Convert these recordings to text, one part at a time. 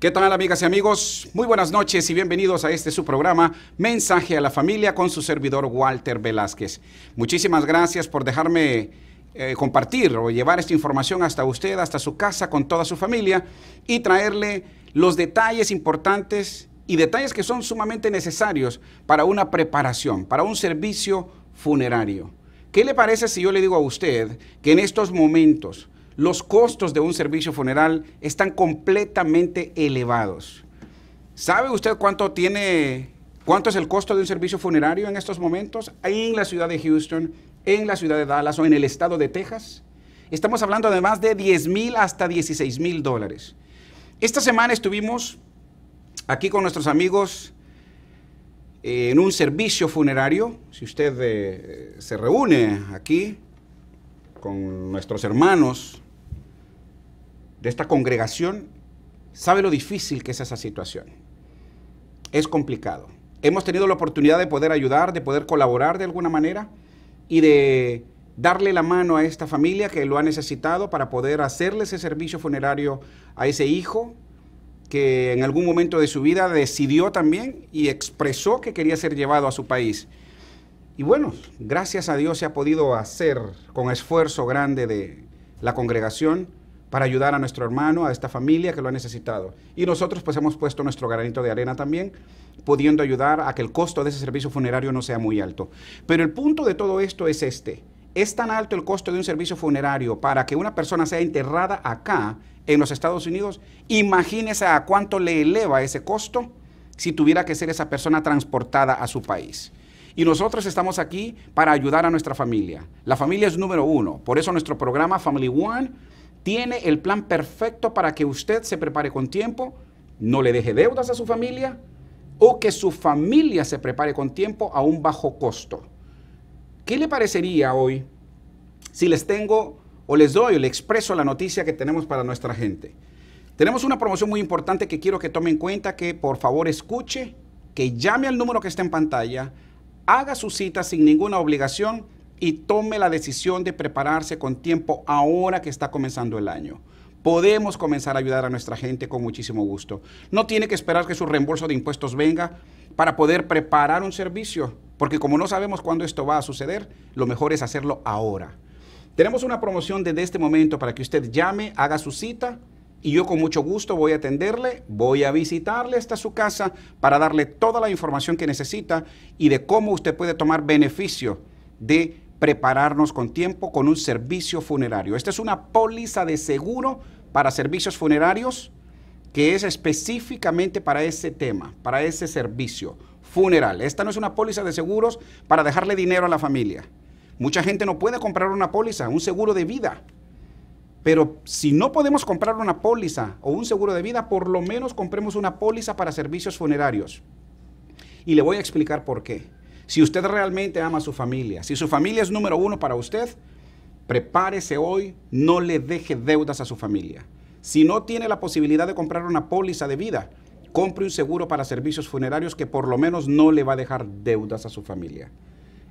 ¿Qué tal amigas y amigos? Muy buenas noches y bienvenidos a este su programa Mensaje a la Familia con su servidor Walter Velázquez. Muchísimas gracias por dejarme eh, compartir o llevar esta información hasta usted, hasta su casa, con toda su familia y traerle los detalles importantes y detalles que son sumamente necesarios para una preparación, para un servicio funerario. ¿Qué le parece si yo le digo a usted que en estos momentos los costos de un servicio funeral están completamente elevados. ¿Sabe usted cuánto tiene, cuánto es el costo de un servicio funerario en estos momentos en la ciudad de Houston, en la ciudad de Dallas o en el estado de Texas? Estamos hablando de más de 10 mil hasta 16 mil dólares. Esta semana estuvimos aquí con nuestros amigos eh, en un servicio funerario. Si usted eh, se reúne aquí, con nuestros hermanos de esta congregación, sabe lo difícil que es esa situación. Es complicado. Hemos tenido la oportunidad de poder ayudar, de poder colaborar de alguna manera y de darle la mano a esta familia que lo ha necesitado para poder hacerle ese servicio funerario a ese hijo que en algún momento de su vida decidió también y expresó que quería ser llevado a su país. Y bueno, gracias a Dios se ha podido hacer con esfuerzo grande de la congregación para ayudar a nuestro hermano, a esta familia que lo ha necesitado. Y nosotros pues hemos puesto nuestro granito de arena también, pudiendo ayudar a que el costo de ese servicio funerario no sea muy alto. Pero el punto de todo esto es este. Es tan alto el costo de un servicio funerario para que una persona sea enterrada acá, en los Estados Unidos, imagínese a cuánto le eleva ese costo si tuviera que ser esa persona transportada a su país. Y nosotros estamos aquí para ayudar a nuestra familia. La familia es número uno. Por eso nuestro programa Family One tiene el plan perfecto para que usted se prepare con tiempo, no le deje deudas a su familia o que su familia se prepare con tiempo a un bajo costo. ¿Qué le parecería hoy si les tengo o les doy o les expreso la noticia que tenemos para nuestra gente? Tenemos una promoción muy importante que quiero que tome en cuenta, que por favor escuche, que llame al número que está en pantalla, haga su cita sin ninguna obligación y tome la decisión de prepararse con tiempo ahora que está comenzando el año. Podemos comenzar a ayudar a nuestra gente con muchísimo gusto. No tiene que esperar que su reembolso de impuestos venga para poder preparar un servicio, porque como no sabemos cuándo esto va a suceder, lo mejor es hacerlo ahora. Tenemos una promoción desde este momento para que usted llame, haga su cita y yo con mucho gusto voy a atenderle, voy a visitarle hasta su casa para darle toda la información que necesita y de cómo usted puede tomar beneficio de prepararnos con tiempo con un servicio funerario. Esta es una póliza de seguro para servicios funerarios que es específicamente para ese tema, para ese servicio funeral. Esta no es una póliza de seguros para dejarle dinero a la familia. Mucha gente no puede comprar una póliza, un seguro de vida pero si no podemos comprar una póliza o un seguro de vida, por lo menos compremos una póliza para servicios funerarios. Y le voy a explicar por qué. Si usted realmente ama a su familia, si su familia es número uno para usted, prepárese hoy, no le deje deudas a su familia. Si no tiene la posibilidad de comprar una póliza de vida, compre un seguro para servicios funerarios que por lo menos no le va a dejar deudas a su familia.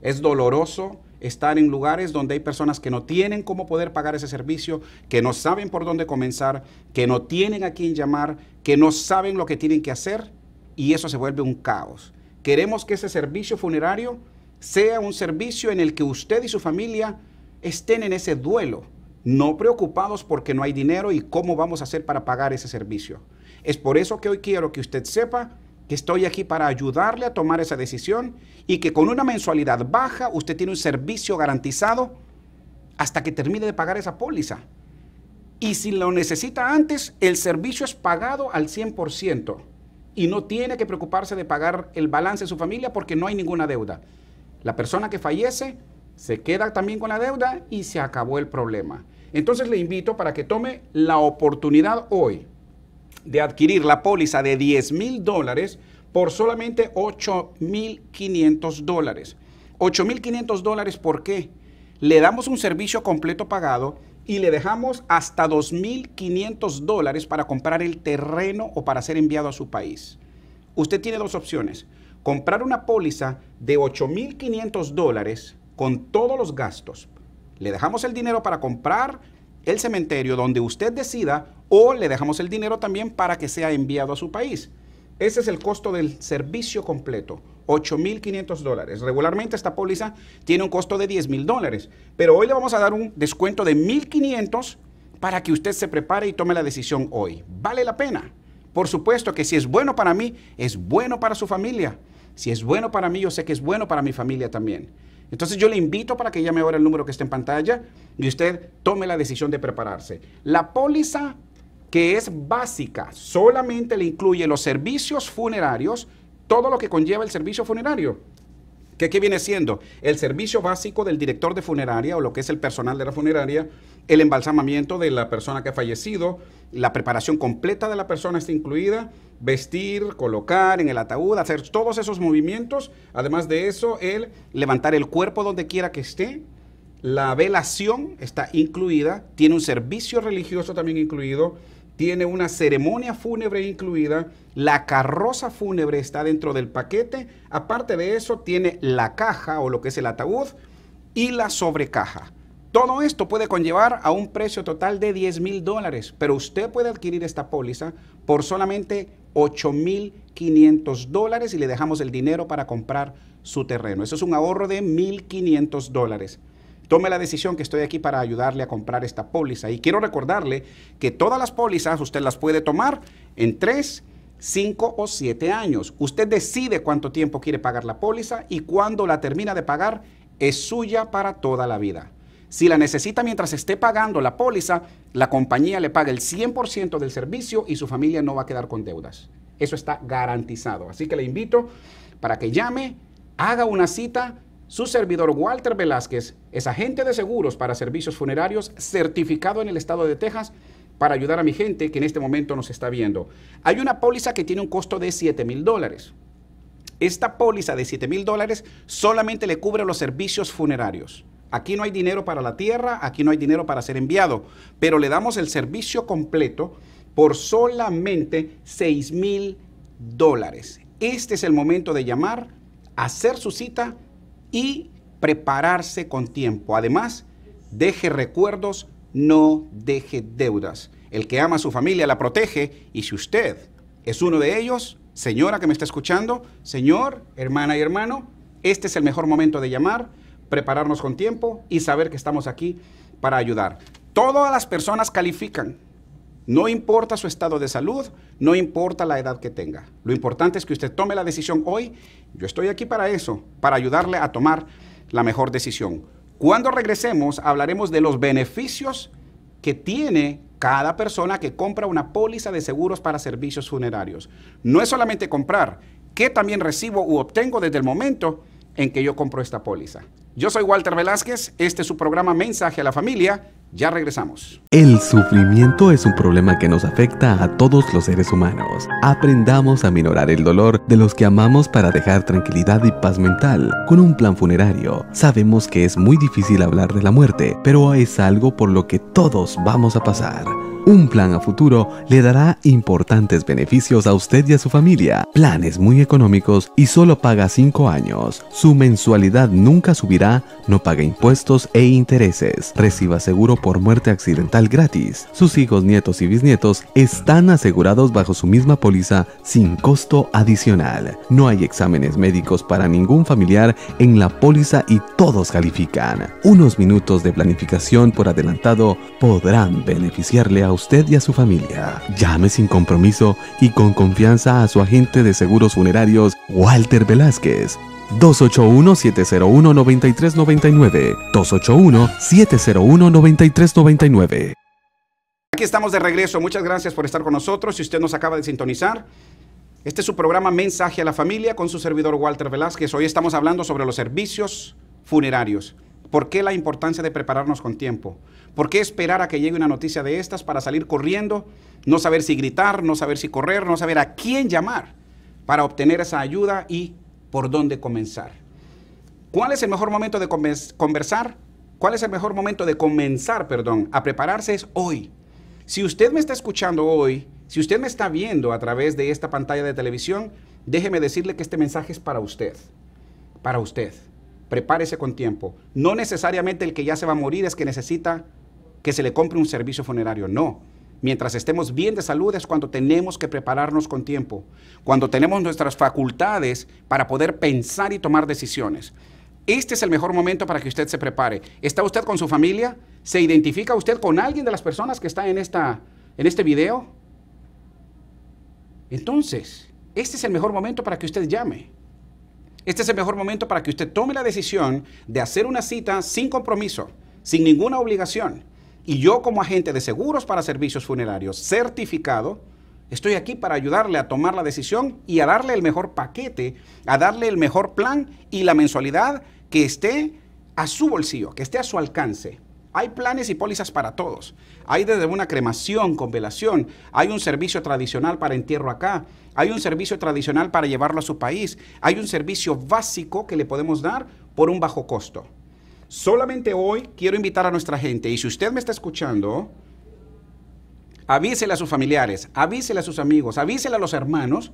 Es doloroso, estar en lugares donde hay personas que no tienen cómo poder pagar ese servicio, que no saben por dónde comenzar, que no tienen a quién llamar, que no saben lo que tienen que hacer y eso se vuelve un caos. Queremos que ese servicio funerario sea un servicio en el que usted y su familia estén en ese duelo, no preocupados porque no hay dinero y cómo vamos a hacer para pagar ese servicio. Es por eso que hoy quiero que usted sepa que estoy aquí para ayudarle a tomar esa decisión y que con una mensualidad baja usted tiene un servicio garantizado hasta que termine de pagar esa póliza. Y si lo necesita antes, el servicio es pagado al 100% y no tiene que preocuparse de pagar el balance de su familia porque no hay ninguna deuda. La persona que fallece se queda también con la deuda y se acabó el problema. Entonces le invito para que tome la oportunidad hoy de adquirir la póliza de 10 mil dólares por solamente 8 mil 500 dólares. 8 mil 500 dólares, ¿por qué? Le damos un servicio completo pagado y le dejamos hasta 2 mil 500 dólares para comprar el terreno o para ser enviado a su país. Usted tiene dos opciones. Comprar una póliza de 8 mil 500 dólares con todos los gastos. Le dejamos el dinero para comprar el cementerio donde usted decida o le dejamos el dinero también para que sea enviado a su país. Ese es el costo del servicio completo, 8.500 dólares. Regularmente esta póliza tiene un costo de 10.000 dólares, pero hoy le vamos a dar un descuento de 1.500 para que usted se prepare y tome la decisión hoy. ¿Vale la pena? Por supuesto que si es bueno para mí, es bueno para su familia. Si es bueno para mí, yo sé que es bueno para mi familia también. Entonces yo le invito para que llame ahora el número que está en pantalla y usted tome la decisión de prepararse. La póliza que es básica, solamente le incluye los servicios funerarios, todo lo que conlleva el servicio funerario. ¿Qué, viene siendo? El servicio básico del director de funeraria o lo que es el personal de la funeraria, el embalsamamiento de la persona que ha fallecido, la preparación completa de la persona está incluida, vestir, colocar en el ataúd, hacer todos esos movimientos, además de eso, el levantar el cuerpo donde quiera que esté, la velación está incluida, tiene un servicio religioso también incluido, tiene una ceremonia fúnebre incluida, la carroza fúnebre está dentro del paquete, aparte de eso tiene la caja o lo que es el ataúd y la sobrecaja. Todo esto puede conllevar a un precio total de 10 mil dólares, pero usted puede adquirir esta póliza por solamente 8 mil 500 dólares y le dejamos el dinero para comprar su terreno. Eso es un ahorro de 1.500 dólares tome la decisión que estoy aquí para ayudarle a comprar esta póliza. Y quiero recordarle que todas las pólizas usted las puede tomar en tres, cinco o siete años. Usted decide cuánto tiempo quiere pagar la póliza y cuando la termina de pagar es suya para toda la vida. Si la necesita mientras esté pagando la póliza, la compañía le paga el 100% del servicio y su familia no va a quedar con deudas. Eso está garantizado. Así que le invito para que llame, haga una cita su servidor Walter Velázquez es agente de seguros para servicios funerarios certificado en el estado de Texas para ayudar a mi gente que en este momento nos está viendo. Hay una póliza que tiene un costo de $7,000. mil dólares. Esta póliza de $7,000 mil dólares solamente le cubre los servicios funerarios. Aquí no hay dinero para la tierra, aquí no hay dinero para ser enviado, pero le damos el servicio completo por solamente $6,000. mil dólares. Este es el momento de llamar, hacer su cita y prepararse con tiempo. Además, deje recuerdos, no deje deudas. El que ama a su familia la protege y si usted es uno de ellos, señora que me está escuchando, señor, hermana y hermano, este es el mejor momento de llamar, prepararnos con tiempo y saber que estamos aquí para ayudar. Todas las personas califican no importa su estado de salud, no importa la edad que tenga. Lo importante es que usted tome la decisión hoy. Yo estoy aquí para eso, para ayudarle a tomar la mejor decisión. Cuando regresemos hablaremos de los beneficios que tiene cada persona que compra una póliza de seguros para servicios funerarios. No es solamente comprar, que también recibo u obtengo desde el momento en que yo compro esta póliza. Yo soy Walter Velázquez, este es su programa Mensaje a la Familia, ya regresamos. El sufrimiento es un problema que nos afecta a todos los seres humanos. Aprendamos a minorar el dolor de los que amamos para dejar tranquilidad y paz mental con un plan funerario. Sabemos que es muy difícil hablar de la muerte, pero es algo por lo que todos vamos a pasar. Un plan a futuro le dará importantes beneficios a usted y a su familia. Planes muy económicos y solo paga 5 años. Su mensualidad nunca subirá, no paga impuestos e intereses. Reciba seguro por muerte accidental gratis. Sus hijos, nietos y bisnietos están asegurados bajo su misma póliza sin costo adicional. No hay exámenes médicos para ningún familiar en la póliza y todos califican. Unos minutos de planificación por adelantado podrán beneficiarle a usted usted y a su familia. Llame sin compromiso y con confianza a su agente de seguros funerarios, Walter Velázquez. 281-701-9399. 281 701 Aquí estamos de regreso. Muchas gracias por estar con nosotros. Si usted nos acaba de sintonizar, este es su programa Mensaje a la Familia con su servidor Walter Velázquez. Hoy estamos hablando sobre los servicios funerarios. ¿Por qué la importancia de prepararnos con tiempo? ¿Por qué esperar a que llegue una noticia de estas para salir corriendo, no saber si gritar, no saber si correr, no saber a quién llamar para obtener esa ayuda y por dónde comenzar? ¿Cuál es el mejor momento de conversar? ¿Cuál es el mejor momento de comenzar, perdón, a prepararse? Es hoy. Si usted me está escuchando hoy, si usted me está viendo a través de esta pantalla de televisión, déjeme decirle que este mensaje es para usted. Para usted. Prepárese con tiempo. No necesariamente el que ya se va a morir es que necesita que se le compre un servicio funerario. No. Mientras estemos bien de salud es cuando tenemos que prepararnos con tiempo, cuando tenemos nuestras facultades para poder pensar y tomar decisiones. Este es el mejor momento para que usted se prepare. ¿Está usted con su familia? ¿Se identifica usted con alguien de las personas que está en, esta, en este video? Entonces, este es el mejor momento para que usted llame. Este es el mejor momento para que usted tome la decisión de hacer una cita sin compromiso, sin ninguna obligación y yo como agente de seguros para servicios funerarios certificado, estoy aquí para ayudarle a tomar la decisión y a darle el mejor paquete, a darle el mejor plan y la mensualidad que esté a su bolsillo, que esté a su alcance. Hay planes y pólizas para todos. Hay desde una cremación con velación, hay un servicio tradicional para entierro acá, hay un servicio tradicional para llevarlo a su país, hay un servicio básico que le podemos dar por un bajo costo. Solamente hoy quiero invitar a nuestra gente, y si usted me está escuchando, avísele a sus familiares, avísele a sus amigos, avísele a los hermanos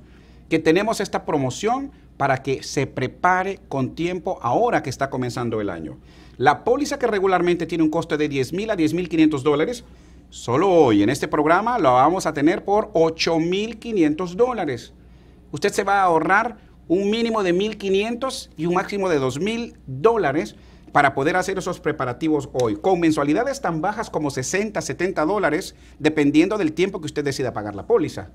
que tenemos esta promoción para que se prepare con tiempo ahora que está comenzando el año. La póliza que regularmente tiene un coste de 10 mil a 10 mil dólares, solo hoy en este programa la vamos a tener por 8 mil 500 dólares. Usted se va a ahorrar un mínimo de 1.500 y un máximo de 2.000 dólares para poder hacer esos preparativos hoy, con mensualidades tan bajas como 60, 70 dólares, dependiendo del tiempo que usted decida pagar la póliza.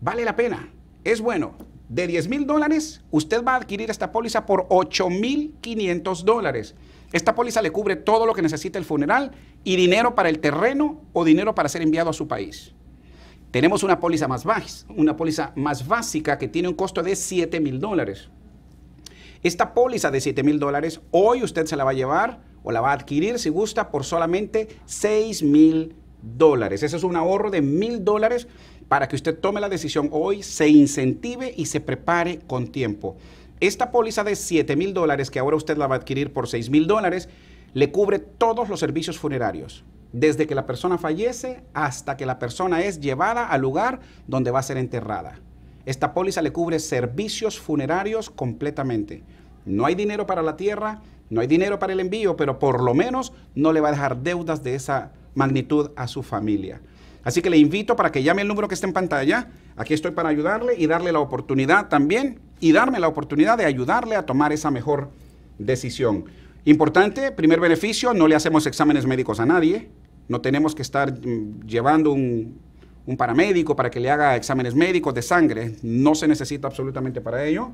Vale la pena, es bueno. De 10 mil dólares, usted va a adquirir esta póliza por 8.500 dólares. Esta póliza le cubre todo lo que necesita el funeral y dinero para el terreno o dinero para ser enviado a su país. Tenemos una póliza más, baja, una póliza más básica que tiene un costo de 7 mil dólares. Esta póliza de 7,000 mil dólares, hoy usted se la va a llevar o la va a adquirir si gusta por solamente 6,000 mil dólares. Ese es un ahorro de mil dólares para que usted tome la decisión hoy, se incentive y se prepare con tiempo. Esta póliza de 7,000 mil dólares que ahora usted la va a adquirir por 6,000 mil dólares, le cubre todos los servicios funerarios, desde que la persona fallece hasta que la persona es llevada al lugar donde va a ser enterrada. Esta póliza le cubre servicios funerarios completamente. No hay dinero para la tierra, no hay dinero para el envío, pero por lo menos no le va a dejar deudas de esa magnitud a su familia. Así que le invito para que llame el número que está en pantalla. Aquí estoy para ayudarle y darle la oportunidad también y darme la oportunidad de ayudarle a tomar esa mejor decisión. Importante, primer beneficio, no le hacemos exámenes médicos a nadie. No tenemos que estar mm, llevando un un paramédico para que le haga exámenes médicos de sangre. No se necesita absolutamente para ello.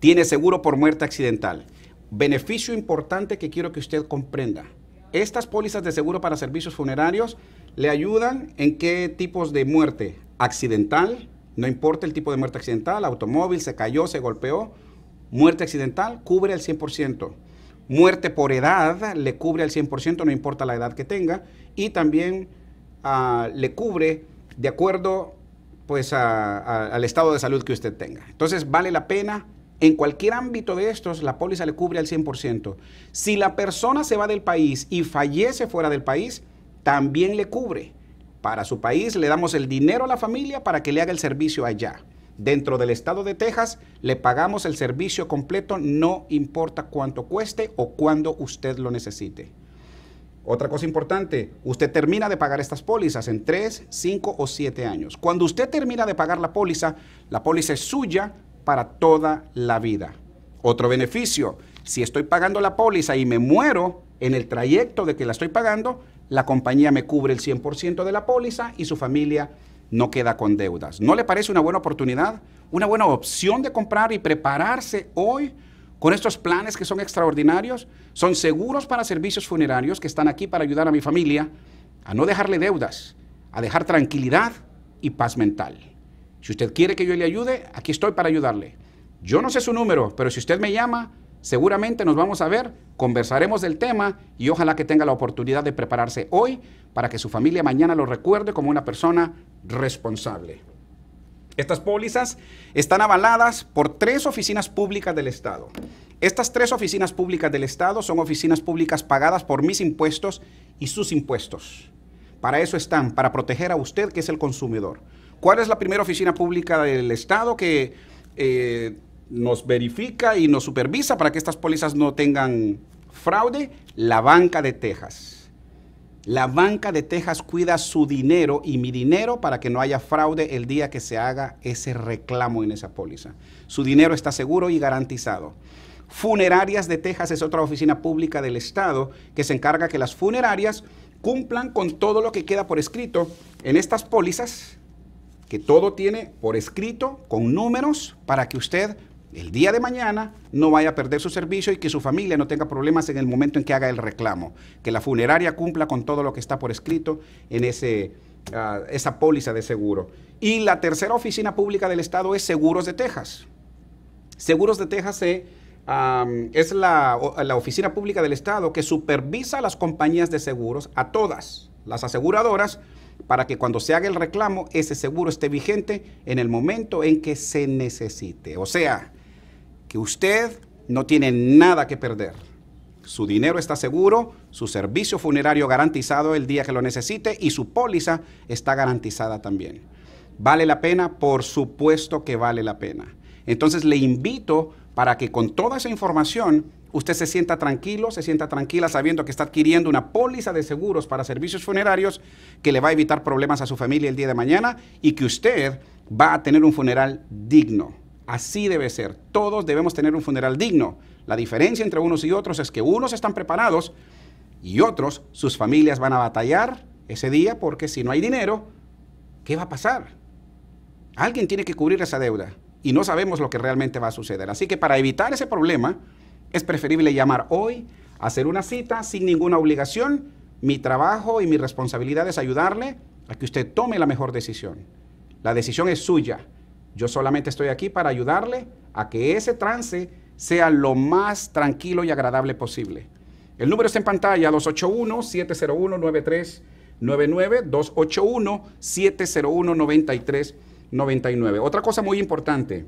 Tiene seguro por muerte accidental. Beneficio importante que quiero que usted comprenda. Estas pólizas de seguro para servicios funerarios le ayudan en qué tipos de muerte. Accidental, no importa el tipo de muerte accidental, automóvil, se cayó, se golpeó. Muerte accidental cubre al 100%. Muerte por edad le cubre al 100%, no importa la edad que tenga. Y también le cubre de acuerdo pues al estado de salud que usted tenga. Entonces vale la pena, en cualquier ámbito de estos, la póliza le cubre al 100%. Si la persona se va del país y fallece fuera del país, también le cubre. Para su país le damos el dinero a la familia para que le haga el servicio allá. Dentro del estado de Texas le pagamos el servicio completo, no importa cuánto cueste o cuándo usted lo necesite. Otra cosa importante, usted termina de pagar estas pólizas en 3, 5 o 7 años. Cuando usted termina de pagar la póliza, la póliza es suya para toda la vida. Otro beneficio, si estoy pagando la póliza y me muero en el trayecto de que la estoy pagando, la compañía me cubre el 100% de la póliza y su familia no queda con deudas. ¿No le parece una buena oportunidad? Una buena opción de comprar y prepararse hoy con estos planes que son extraordinarios, son seguros para servicios funerarios que están aquí para ayudar a mi familia a no dejarle deudas, a dejar tranquilidad y paz mental. Si usted quiere que yo le ayude, aquí estoy para ayudarle. Yo no sé su número, pero si usted me llama, seguramente nos vamos a ver, conversaremos del tema y ojalá que tenga la oportunidad de prepararse hoy para que su familia mañana lo recuerde como una persona responsable. Estas pólizas están avaladas por tres oficinas públicas del Estado. Estas tres oficinas públicas del Estado son oficinas públicas pagadas por mis impuestos y sus impuestos. Para eso están, para proteger a usted que es el consumidor. ¿Cuál es la primera oficina pública del Estado que eh, nos verifica y nos supervisa para que estas pólizas no tengan fraude? La banca de Texas. La banca de Texas cuida su dinero y mi dinero para que no haya fraude el día que se haga ese reclamo en esa póliza. Su dinero está seguro y garantizado. Funerarias de Texas es otra oficina pública del Estado que se encarga que las funerarias cumplan con todo lo que queda por escrito en estas pólizas, que todo tiene por escrito, con números, para que usted el día de mañana no vaya a perder su servicio y que su familia no tenga problemas en el momento en que haga el reclamo, que la funeraria cumpla con todo lo que está por escrito en ese, ah, esa póliza de seguro. Y la tercera oficina pública del Estado es Seguros de Texas. Seguros de Texas eh, es la, la oficina pública del Estado que supervisa a las compañías de seguros, a todas las aseguradoras, para que cuando se haga el reclamo ese seguro esté vigente en el momento en que se necesite. O sea, usted no tiene nada que perder. Su dinero está seguro, su servicio funerario garantizado el día que lo necesite y su póliza está garantizada también. ¿Vale la pena? Por supuesto que vale la pena. Entonces le invito para que con toda esa información usted se sienta tranquilo, se sienta tranquila sabiendo que está adquiriendo una póliza de seguros para servicios funerarios que le va a evitar problemas a su familia el día de mañana y que usted va a tener un funeral digno. Así debe ser. Todos debemos tener un funeral digno. La diferencia entre unos y otros es que unos están preparados y otros, sus familias van a batallar ese día porque si no hay dinero, ¿qué va a pasar? Alguien tiene que cubrir esa deuda y no sabemos lo que realmente va a suceder. Así que para evitar ese problema, es preferible llamar hoy, hacer una cita sin ninguna obligación. Mi trabajo y mi responsabilidad es ayudarle a que usted tome la mejor decisión. La decisión es suya yo solamente estoy aquí para ayudarle a que ese trance sea lo más tranquilo y agradable posible. El número está en pantalla, 281-701-9399, 281-701-9399. Otra cosa muy importante,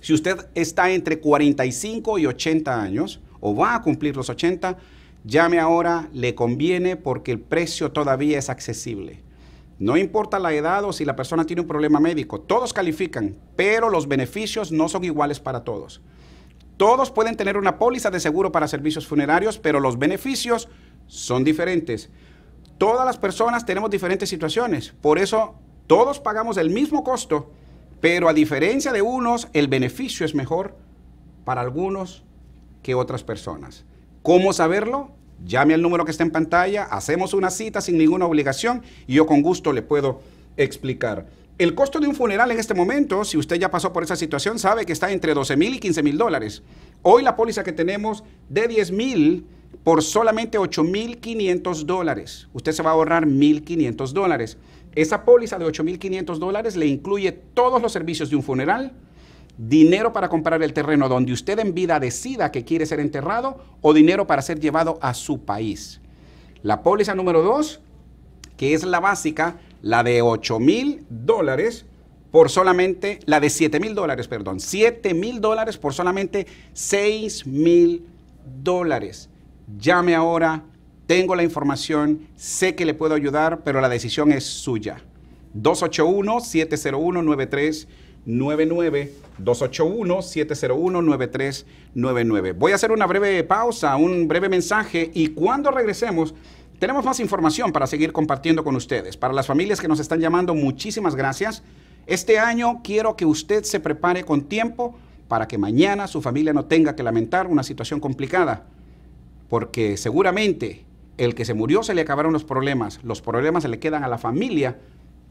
si usted está entre 45 y 80 años o va a cumplir los 80, llame ahora, le conviene porque el precio todavía es accesible. No importa la edad o si la persona tiene un problema médico, todos califican, pero los beneficios no son iguales para todos. Todos pueden tener una póliza de seguro para servicios funerarios, pero los beneficios son diferentes. Todas las personas tenemos diferentes situaciones, por eso todos pagamos el mismo costo, pero a diferencia de unos, el beneficio es mejor para algunos que otras personas. ¿Cómo saberlo? Llame al número que está en pantalla, hacemos una cita sin ninguna obligación y yo con gusto le puedo explicar. El costo de un funeral en este momento, si usted ya pasó por esa situación, sabe que está entre 12 mil y 15 mil dólares. Hoy la póliza que tenemos de 10 mil por solamente 8 mil 500 dólares. Usted se va a ahorrar 1.500 dólares. Esa póliza de $8,500 mil dólares le incluye todos los servicios de un funeral, dinero para comprar el terreno donde usted en vida decida que quiere ser enterrado o dinero para ser llevado a su país. La póliza número dos, que es la básica, la de 8 mil dólares por solamente, la de 7 mil dólares, perdón, 7 mil dólares por solamente 6 mil dólares. Llame ahora, tengo la información, sé que le puedo ayudar, pero la decisión es suya. 281 701 93 99281-701-9399. Voy a hacer una breve pausa, un breve mensaje y cuando regresemos tenemos más información para seguir compartiendo con ustedes. Para las familias que nos están llamando, muchísimas gracias. Este año quiero que usted se prepare con tiempo para que mañana su familia no tenga que lamentar una situación complicada, porque seguramente el que se murió se le acabaron los problemas, los problemas se le quedan a la familia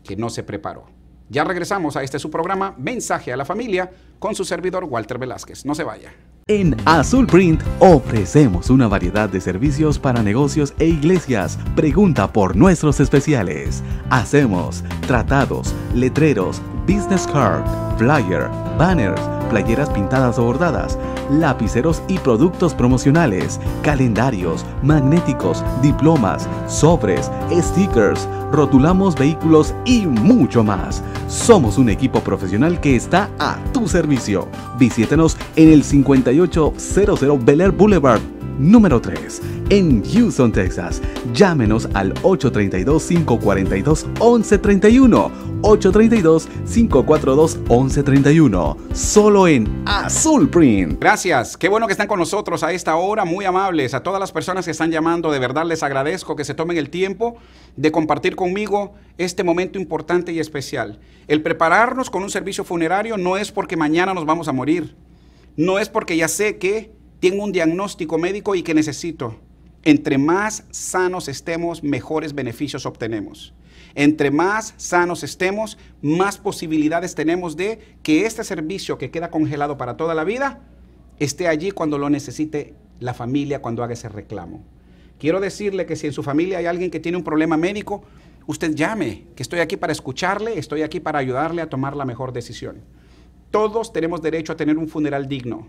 que no se preparó. Ya regresamos a este su programa Mensaje a la Familia con su servidor Walter Velázquez. No se vaya. En Azul Print ofrecemos una variedad de servicios para negocios e iglesias. Pregunta por nuestros especiales. Hacemos tratados, letreros, business card, flyer, banners, playeras pintadas o bordadas lapiceros y productos promocionales, calendarios, magnéticos, diplomas, sobres, stickers, rotulamos vehículos y mucho más. Somos un equipo profesional que está a tu servicio. Visítenos en el 5800 Bel Air Boulevard Número 3. En Houston, Texas, llámenos al 832-542-1131. 832-542-1131. Solo en Azul Print. Gracias. Qué bueno que están con nosotros a esta hora. Muy amables. A todas las personas que están llamando, de verdad les agradezco que se tomen el tiempo de compartir conmigo este momento importante y especial. El prepararnos con un servicio funerario no es porque mañana nos vamos a morir. No es porque ya sé que tengo un diagnóstico médico y que necesito. Entre más sanos estemos, mejores beneficios obtenemos. Entre más sanos estemos, más posibilidades tenemos de que este servicio que queda congelado para toda la vida esté allí cuando lo necesite la familia, cuando haga ese reclamo. Quiero decirle que si en su familia hay alguien que tiene un problema médico, usted llame, que estoy aquí para escucharle, estoy aquí para ayudarle a tomar la mejor decisión. Todos tenemos derecho a tener un funeral digno.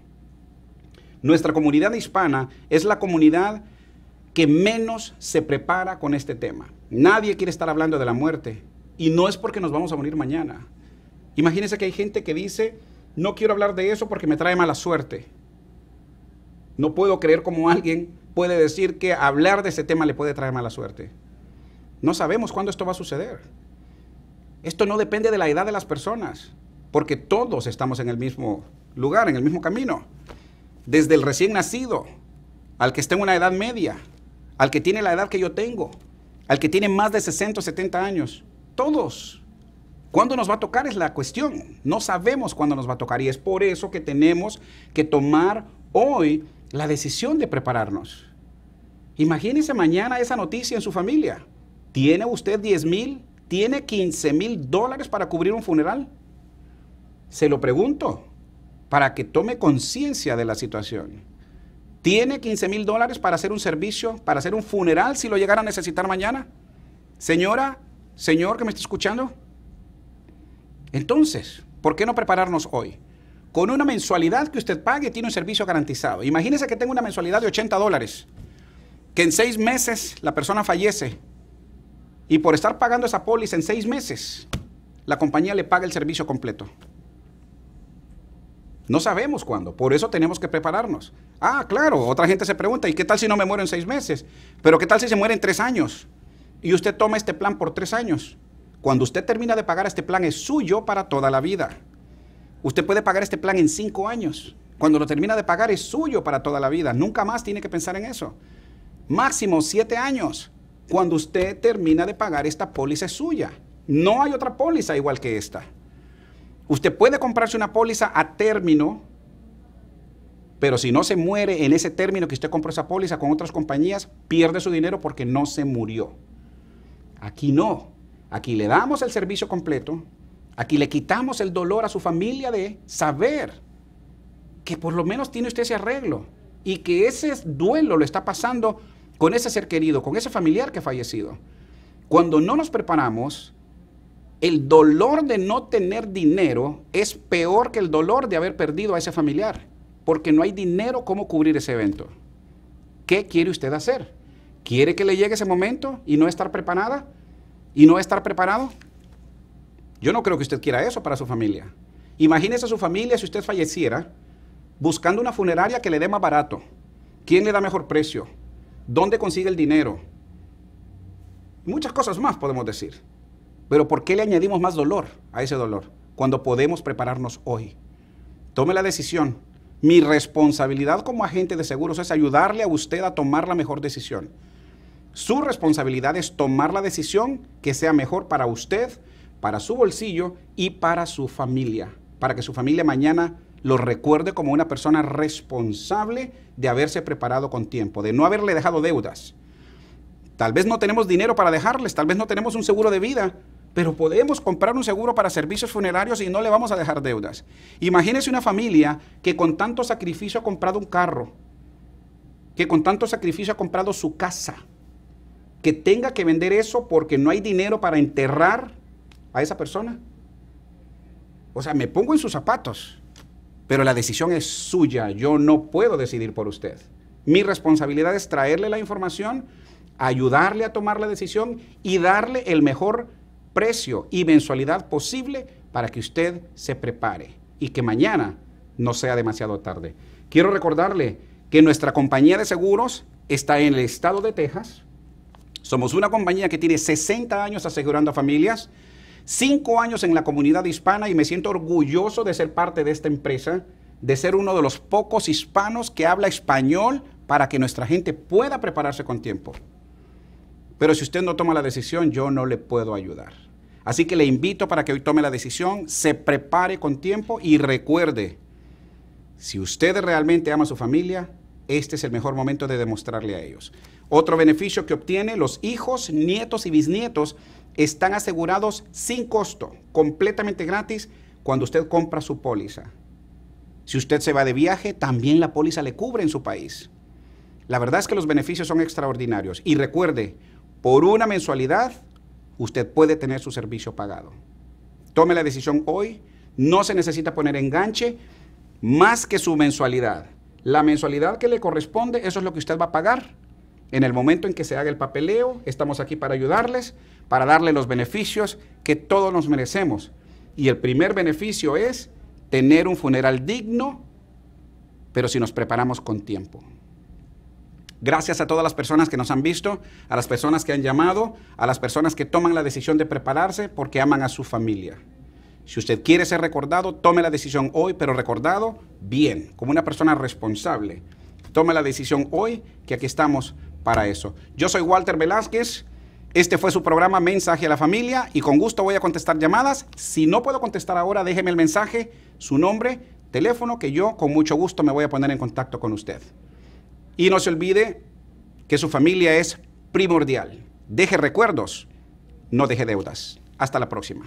Nuestra comunidad hispana es la comunidad que menos se prepara con este tema. Nadie quiere estar hablando de la muerte y no es porque nos vamos a morir mañana. Imagínense que hay gente que dice, no quiero hablar de eso porque me trae mala suerte. No puedo creer cómo alguien puede decir que hablar de ese tema le puede traer mala suerte. No sabemos cuándo esto va a suceder. Esto no depende de la edad de las personas, porque todos estamos en el mismo lugar, en el mismo camino desde el recién nacido, al que esté en una edad media, al que tiene la edad que yo tengo, al que tiene más de 60 o 70 años, todos. ¿Cuándo nos va a tocar es la cuestión? No sabemos cuándo nos va a tocar y es por eso que tenemos que tomar hoy la decisión de prepararnos. Imagínense mañana esa noticia en su familia. ¿Tiene usted 10 mil? ¿Tiene 15 mil dólares para cubrir un funeral? Se lo pregunto para que tome conciencia de la situación. ¿Tiene 15 mil dólares para hacer un servicio, para hacer un funeral si lo llegara a necesitar mañana? Señora, señor que me está escuchando. Entonces, ¿por qué no prepararnos hoy? Con una mensualidad que usted pague tiene un servicio garantizado. Imagínese que tenga una mensualidad de 80 dólares, que en seis meses la persona fallece y por estar pagando esa póliza en seis meses, la compañía le paga el servicio completo. No sabemos cuándo, por eso tenemos que prepararnos. Ah, claro, otra gente se pregunta, ¿y qué tal si no me muero en seis meses? Pero ¿qué tal si se muere en tres años? Y usted toma este plan por tres años. Cuando usted termina de pagar este plan, es suyo para toda la vida. Usted puede pagar este plan en cinco años. Cuando lo termina de pagar, es suyo para toda la vida. Nunca más tiene que pensar en eso. Máximo siete años. Cuando usted termina de pagar esta póliza, es suya. No hay otra póliza igual que esta. Usted puede comprarse una póliza a término, pero si no se muere en ese término que usted compró esa póliza con otras compañías, pierde su dinero porque no se murió. Aquí no. Aquí le damos el servicio completo. Aquí le quitamos el dolor a su familia de saber que por lo menos tiene usted ese arreglo y que ese duelo lo está pasando con ese ser querido, con ese familiar que ha fallecido. Cuando no nos preparamos, el dolor de no tener dinero es peor que el dolor de haber perdido a ese familiar, porque no hay dinero como cubrir ese evento. ¿Qué quiere usted hacer? ¿Quiere que le llegue ese momento y no estar preparada? ¿Y no estar preparado? Yo no creo que usted quiera eso para su familia. Imagínese a su familia si usted falleciera buscando una funeraria que le dé más barato. ¿Quién le da mejor precio? ¿Dónde consigue el dinero? Muchas cosas más podemos decir. Pero ¿por qué le añadimos más dolor a ese dolor cuando podemos prepararnos hoy? Tome la decisión. Mi responsabilidad como agente de seguros es ayudarle a usted a tomar la mejor decisión. Su responsabilidad es tomar la decisión que sea mejor para usted, para su bolsillo y para su familia, para que su familia mañana lo recuerde como una persona responsable de haberse preparado con tiempo, de no haberle dejado deudas. Tal vez no tenemos dinero para dejarles, tal vez no tenemos un seguro de vida, pero podemos comprar un seguro para servicios funerarios y no le vamos a dejar deudas. Imagínese una familia que con tanto sacrificio ha comprado un carro, que con tanto sacrificio ha comprado su casa, que tenga que vender eso porque no hay dinero para enterrar a esa persona. O sea, me pongo en sus zapatos, pero la decisión es suya, yo no puedo decidir por usted. Mi responsabilidad es traerle la información, ayudarle a tomar la decisión y darle el mejor precio y mensualidad posible para que usted se prepare y que mañana no sea demasiado tarde. Quiero recordarle que nuestra compañía de seguros está en el estado de Texas. Somos una compañía que tiene 60 años asegurando a familias, 5 años en la comunidad hispana y me siento orgulloso de ser parte de esta empresa, de ser uno de los pocos hispanos que habla español para que nuestra gente pueda prepararse con tiempo. Pero si usted no toma la decisión, yo no le puedo ayudar. Así que le invito para que hoy tome la decisión, se prepare con tiempo y recuerde, si usted realmente ama a su familia, este es el mejor momento de demostrarle a ellos. Otro beneficio que obtiene, los hijos, nietos y bisnietos están asegurados sin costo, completamente gratis, cuando usted compra su póliza. Si usted se va de viaje, también la póliza le cubre en su país. La verdad es que los beneficios son extraordinarios. Y recuerde, por una mensualidad usted puede tener su servicio pagado. Tome la decisión hoy, no se necesita poner enganche más que su mensualidad. La mensualidad que le corresponde, eso es lo que usted va a pagar en el momento en que se haga el papeleo. Estamos aquí para ayudarles, para darle los beneficios que todos nos merecemos. Y el primer beneficio es tener un funeral digno, pero si nos preparamos con tiempo. Gracias a todas las personas que nos han visto, a las personas que han llamado, a las personas que toman la decisión de prepararse porque aman a su familia. Si usted quiere ser recordado, tome la decisión hoy, pero recordado bien, como una persona responsable. Tome la decisión hoy, que aquí estamos para eso. Yo soy Walter Velázquez. Este fue su programa Mensaje a la Familia y con gusto voy a contestar llamadas. Si no puedo contestar ahora, déjeme el mensaje, su nombre, teléfono, que yo con mucho gusto me voy a poner en contacto con usted. Y no se olvide que su familia es primordial. Deje recuerdos, no deje deudas. Hasta la próxima.